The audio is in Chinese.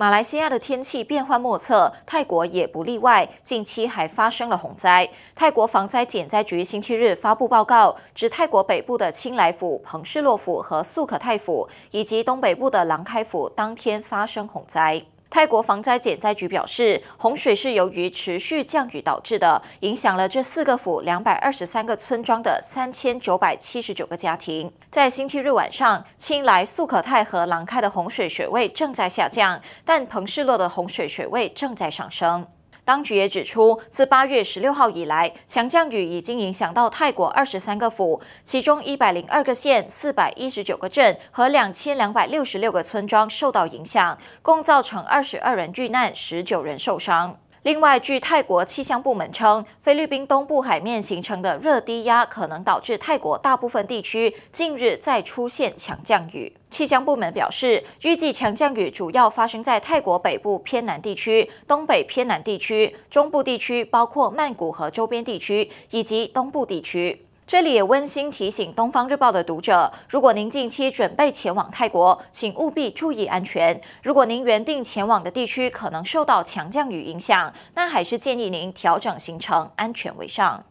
马来西亚的天气变幻莫测，泰国也不例外。近期还发生了洪灾。泰国防灾减灾局星期日发布报告，指泰国北部的清莱府、彭士洛府和素可泰府，以及东北部的兰开府，当天发生洪灾。泰国防灾减灾局表示，洪水是由于持续降雨导致的，影响了这四个府两百二十三个村庄的三千九百七十九个家庭。在星期日晚上，清莱、素可泰和廊开的洪水水位正在下降，但彭世洛的洪水水位正在上升。当局也指出，自八月十六号以来，强降雨已经影响到泰国二十三个府，其中一百零二个县、四百一十九个镇和两千两百六十六个村庄受到影响，共造成二十二人遇难，十九人受伤。另外，据泰国气象部门称，菲律宾东部海面形成的热低压可能导致泰国大部分地区近日再出现强降雨。气象部门表示，预计强降雨主要发生在泰国北部偏南地区、东北偏南地区、中部地区，包括曼谷和周边地区，以及东部地区。这里也温馨提醒《东方日报》的读者：如果您近期准备前往泰国，请务必注意安全。如果您原定前往的地区可能受到强降雨影响，那还是建议您调整行程，安全为上。